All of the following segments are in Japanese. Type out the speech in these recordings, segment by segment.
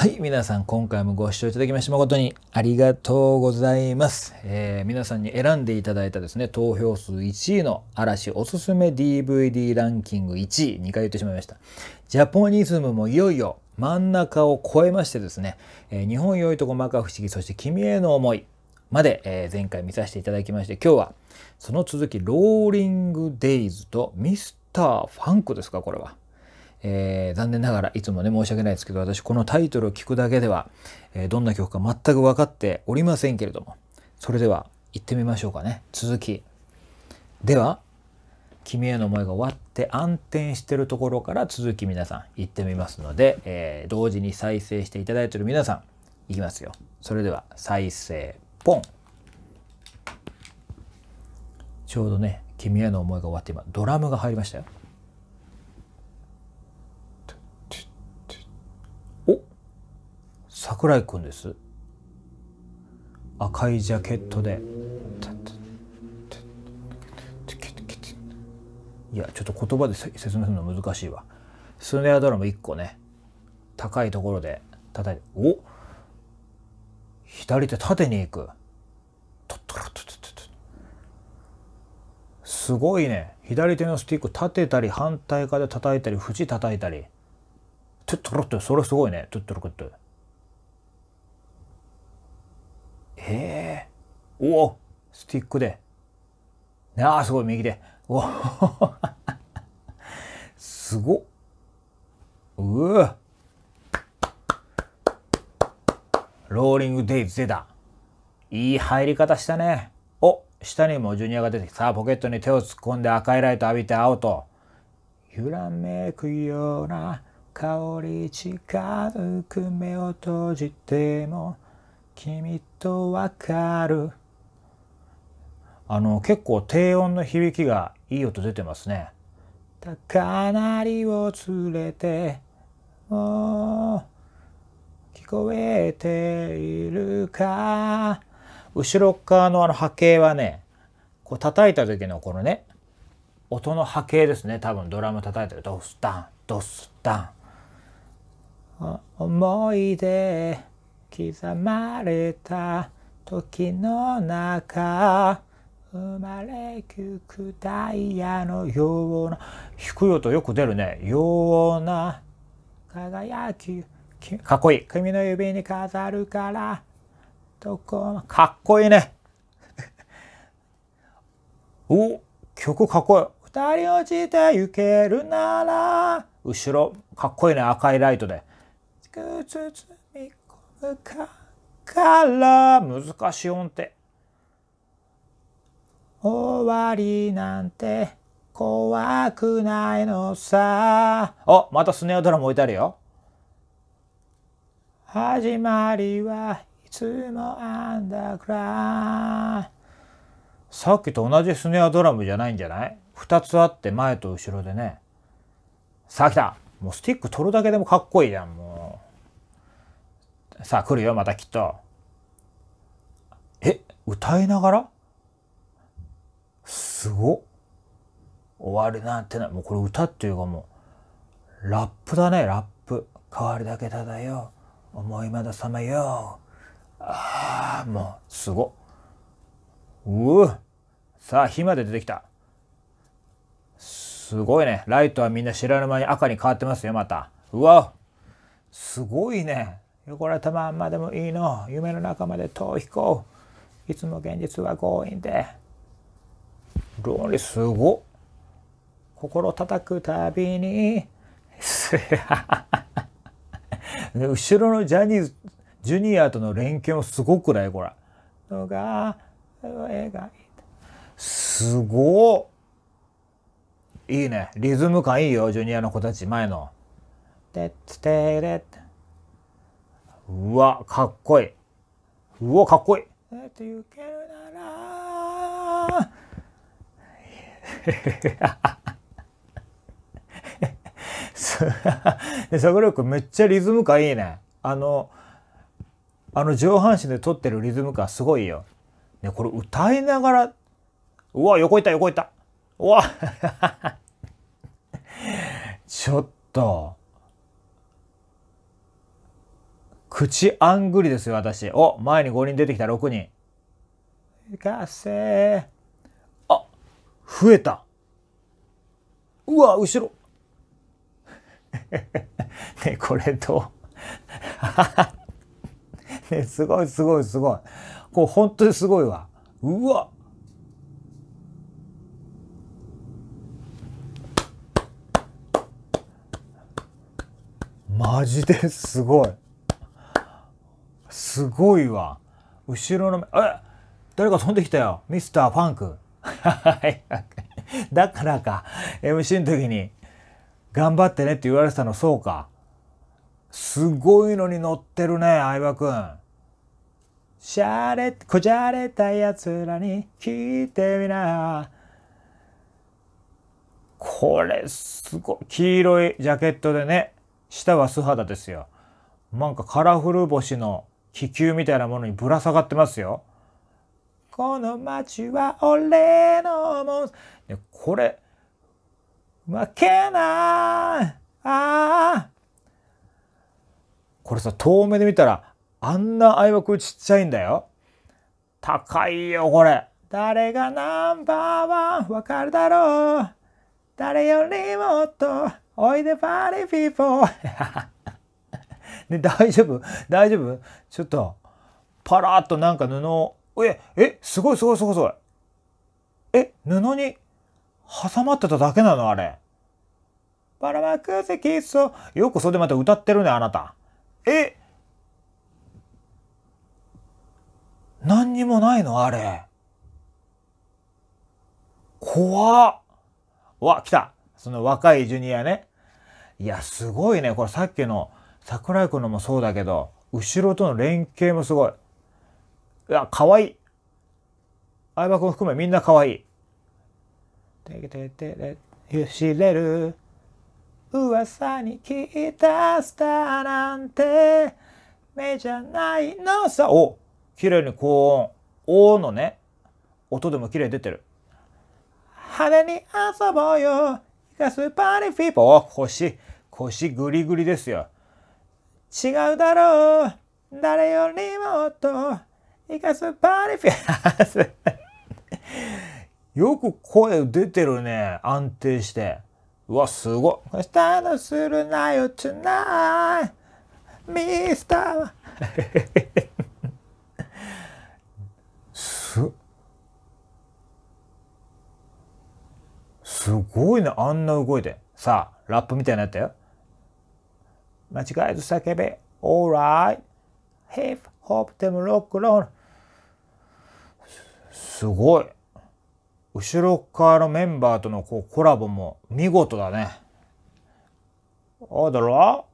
はい、皆さん今回もご視聴いただきまして誠にありがとうございます。えー、皆さんに選んでいただいたですね、投票数1位の嵐おすすめ DVD ランキング1位、2回言ってしまいました。ジャポニズムもいよいよ真ん中を超えましてですね、えー、日本良いとこまか不思議、そして君への思いまで、えー、前回見させていただきまして、今日はその続き、ローリングデイズとミスターファンクですか、これは。えー、残念ながらいつもね申し訳ないですけど私このタイトルを聞くだけでは、えー、どんな曲か全く分かっておりませんけれどもそれでは行ってみましょうかね続きでは「君への思い」が終わって暗転してるところから続き皆さん行ってみますので、えー、同時に再生していただいてる皆さんいきますよそれでは再生ポンちょうどね「君への思い」が終わって今ドラムが入りましたよ。桜井くんです赤いジャケットでいやちょっと言葉で説明するの難しいわスネアドラム1個ね高いところで叩いてお左手縦に行くすごいね左手のスティック立てたり反対側で叩いたり縁叩いたりトゥットロットそれすごいねトゥットロットおおスティックで。ああ、すごい、右で。お すごっ。うぅ。ローリングデイズ出た。いい入り方したね。お下にもジュニアが出てきた。さあ、ポケットに手を突っ込んで赤いライト浴びて青と。揺らめくような香り近づく目を閉じても君とわかるあの結構低音の響きがいい音出てますね。かなりを連れてもう聞こえているか後ろ側のあの波形はねこう叩いた時のこのね音の波形ですね多分ドラム叩いてるドスダンドスダン思い出刻まれた時の中生まれゆくダイヤのような弾くよとよく出るねような輝きかっこいい君の指に飾るからどこかっこいいね お曲かっこいい二人落ちて行けるなら後ろかっこいいね赤いライトで包み込むから難しい音程終わりなんて怖くないのさあまたスネアドラム置いてあるよ始まりはいつもアンダーグラさっきと同じスネアドラムじゃないんじゃない2つあって前と後ろでねさあ来たもうスティック取るだけでもかっこいいじゃんもうさあ来るよまたきっとえ歌いながらすご終わるなんてなもうこれ歌っていうかもうラップだねラップ変わるだけただよ思いまださまよああもうすごううさあ火まで出てきたすごいねライトはみんな知らぬ間に赤に変わってますよまたうわすごいね汚れたまんまでもいいの夢の中まで遠こ行いつも現実は強引でローリすご心叩くたびに 後ろのジャニーズジュニアとの連携もすごくないこれのが描いたすごいいねリズム感いいよジュニアの子たち前のうわかっこいいうわかっこいいって言けるなら で、桜く、めっちゃリズム感いいね。あの、あの上半身で撮ってるリズム感すごいよ。ね、これ歌いながら、うわ、横いた横いた。うわ ちょっと。口あんぐりですよ、私。お、前に5人出てきた、6人。いかせー。増えたうわ後ろ ねこれと ねすごいすごいすごいこう、本当にすごいわうわマジですごいすごいわ後ろのえ誰か飛んできたよミスターファンクはい。だからか、MC の時に、頑張ってねって言われてたの、そうか。すごいのに乗ってるね、相葉くん。しゃれ、こじゃれたやつらに聞いてみな。これ、すごい。黄色いジャケットでね、下は素肌ですよ。なんかカラフル星の気球みたいなものにぶら下がってますよ。この街は俺のもん。ね、これ、負けないあこれさ、遠目で見たら、あんな相葉君ちっちゃいんだよ。高いよ、これ。誰がナンバーワンわかるだろう。誰よりもっと、おいでパーリーピーポー。ね、大丈夫大丈夫ちょっと、パラっとなんか布をえ、え、すごいすごいすごいすごい。え、布に挟まってただけなのあれ。ばらまくぜきそう。よくそれでまた歌ってるね、あなた。え何にもないのあれ。怖っ。わ、来た。その若いジュニアね。いや、すごいね。これさっきの桜井くんのもそうだけど、後ろとの連携もすごい。いや、可愛い。相葉君含めみんな可愛い。てけててて、知れる。噂に聞いたスターなんて、目じゃないのさ。お綺麗に高音。おのね、音でも綺麗出てる。派手に遊ぼうよ。イカスパーリフィーポ。お腰、腰グリグリですよ。違うだろう。誰よりもっと。He got s よく声出てるね。安定して。うわ、すごい。スタートするなよ、つない。ミスター。す、すごいな、あんな動いて。さあ、ラップみたいになったよ。間違えず叫べ。オーライ。ヒップホップでもロックロール。すごい後ろ側のメンバーとのこうコラボも見事だねおだろ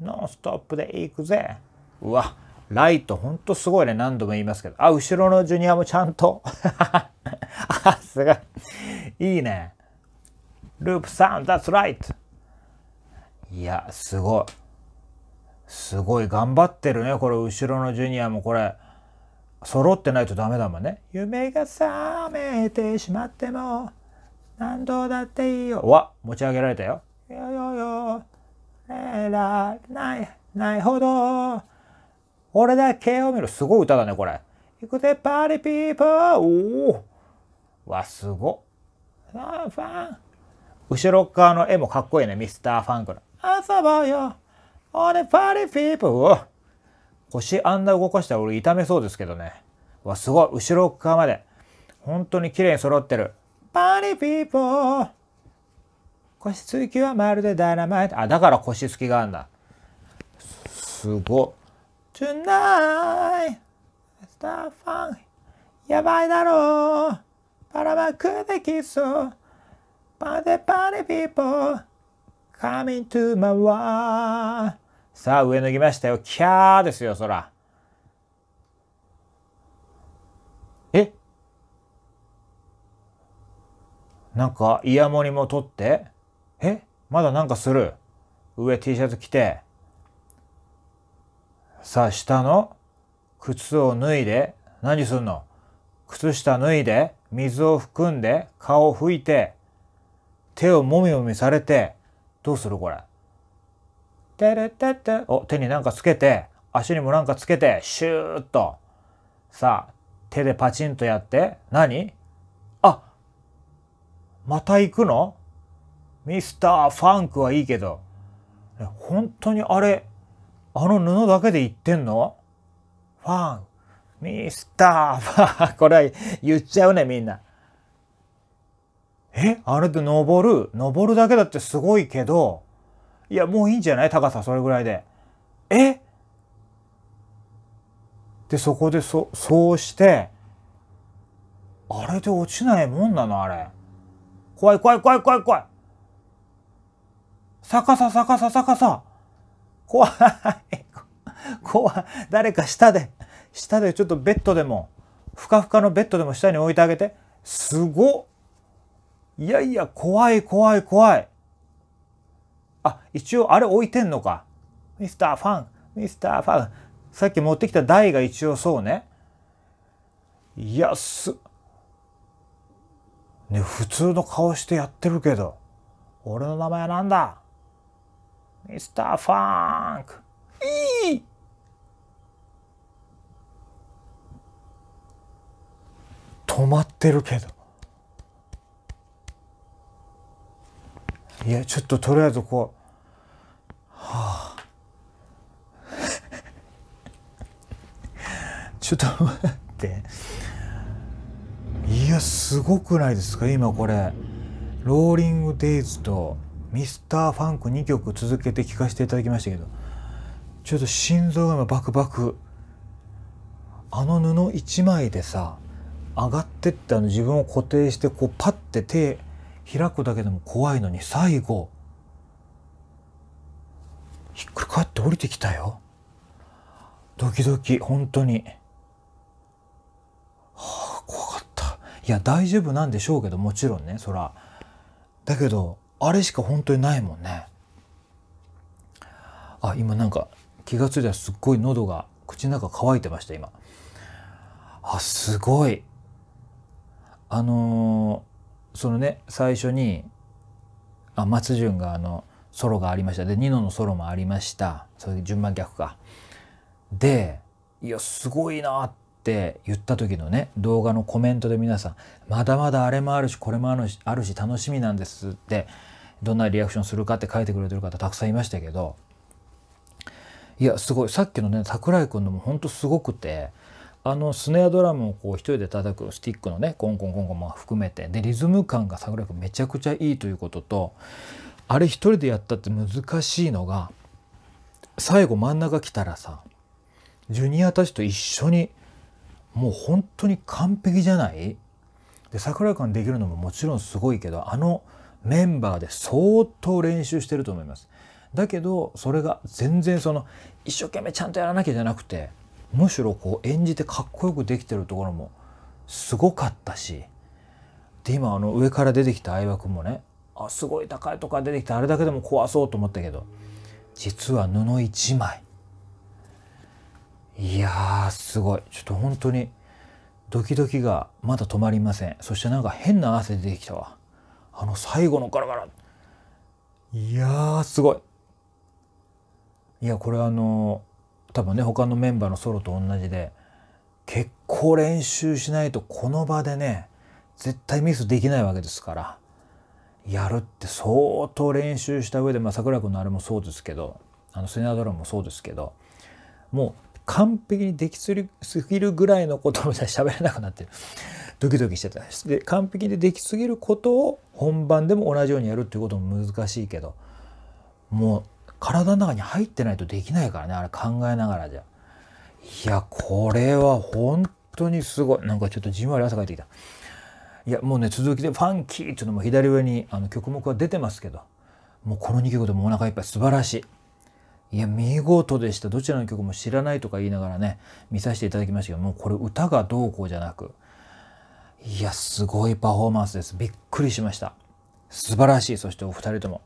ノンストップで行くぜうわライトほんとすごいね何度も言いますけどあ後ろのジュニアもちゃんと あすごいいいねループさん That's right いやすごいすごい頑張ってるねこれ後ろのジュニアもこれ揃ってないとダメだもんね。夢が覚めてしまっても何度だっていいよ。わ持ち上げられたよ。よよよ。えらないないほど。俺だけを見る。すごい歌だね、これ。行くぜ、パーリピーポー。おお。わ、すご。ファンファン。後ろ側の絵もかっこいいね、ミスターファンクの。遊ぼうよ。俺、パーリピーポー。腰あんな動かしたら俺痛めそうですけどね。わ、すごい。後ろ側まで。本当に綺麗に揃ってる。パーリピーポー。腰つきはまるでダイナマイト。あ、だから腰つきがあんだ。すごい。トゥナ i g h ファン。a r やばいだろう。ばらまクできそう。パーテパーリピーポー。Coming to my world. さあ、上脱ぎましたよ。キャーですよ、そら。えなんか、イヤモニも取って、えまだなんかする。上 T シャツ着て、さあ、下の靴を脱いで、何すんの靴下脱いで、水を含んで、顔を拭いて、手をもみもみされて、どうするこれ。てれてて、お、手になんかつけて、足にもなんかつけて、シューッと。さあ、手でパチンとやって、何あ、また行くのミスター・ファンクはいいけど、本当にあれ、あの布だけで言ってんのファン、ミスター・ファン、これは言っちゃうね、みんな。えあれで登る登るだけだってすごいけど、いや、もういいんじゃない高さ、それぐらいで。えで、そこでそ、そうして、あれで落ちないもんなの、あれ。怖い怖い怖い怖い怖い。逆さ逆さ逆さ。怖い。怖い。誰か下で、下でちょっとベッドでも、ふかふかのベッドでも下に置いてあげて。すごっ。いやいや、怖い怖い怖い。あ、一応あれ置いてんのか。ミスターファン、ミスターファン。さっき持ってきた台が一応そうね。いや、す、ね、普通の顔してやってるけど、俺の名前は何だミスターファンク。いい止まってるけど。いや、ちょっととりあえずこう。は あちょっと待っていやすごくないですか今これローリングデイズとミスターファンク2曲続けて聴かせていただきましたけどちょっと心臓が今バクバクあの布1枚でさ上がってったの自分を固定してこうパッて手開くだけでも怖いのに最後ひっくり返って降りてきたよドキドキ本当にはあ怖かったいや大丈夫なんでしょうけどもちろんねそらだけどあれしか本当にないもんねあ今なんか気が付いたらすっごい喉が口の中乾いてました今あすごいあのー、そのね最初にあ松潤があのソロがありましたでニノのソロもありましたそれ順番逆か。でいやすごいなって言った時のね動画のコメントで皆さん「まだまだあれもあるしこれもあるしあるし楽しみなんです」ってどんなリアクションするかって書いてくれてる方たくさんいましたけどいやすごいさっきのね桜井君のもほんとすごくてあのスネアドラムをこう一人で叩くスティックのねコンコンコンコンも含めてでリズム感が桜井君めちゃくちゃいいということとあれ一人でやったって難しいのが最後真ん中来たらさジュニアたちと一緒にもう本当に完璧じゃないで桜君できるのももちろんすごいけどあのメンバーで相当練習してると思います。だけどそれが全然その一生懸命ちゃんとやらなきゃじゃなくてむしろこう演じてかっこよくできてるところもすごかったしで今あの上から出てきた相葉君もねあすごい高いとか出てきてあれだけでも壊そうと思ったけど実は布一枚いやすごいちょっと本当にドキドキがまだ止まりませんそしてなんか変な汗出てきたわあの最後のガラガラいやすごいいやこれあの多分ね他のメンバーのソロと同じで結構練習しないとこの場でね絶対ミスできないわけですからやるって相当練習した上で、まあ、桜君のあれもそうですけどあのセナドラムもそうですけどもう完璧にできすぎるぐらいのことみたいに喋れなくなってる ドキドキしてたで完璧にできすぎることを本番でも同じようにやるっていうことも難しいけどもう体の中に入ってないとできないからねあれ考えながらじゃいやこれは本当にすごいなんかちょっとじんわり汗かいてきた。いやもうね続きで「ファンキー」っていうのも左上にあの曲目は出てますけどもうこの2曲でもお腹いっぱい素晴らしいいや見事でしたどちらの曲も知らないとか言いながらね見させていただきましたけどもうこれ歌がどうこうじゃなくいやすごいパフォーマンスですびっくりしました素晴らしいそしてお二人とも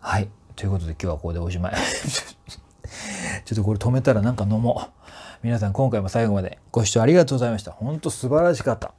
はいということで今日はここでおしまい ちょっとこれ止めたらなんか飲もう。皆さん今回も最後までご視聴ありがとうございました。ほんと素晴らしかった。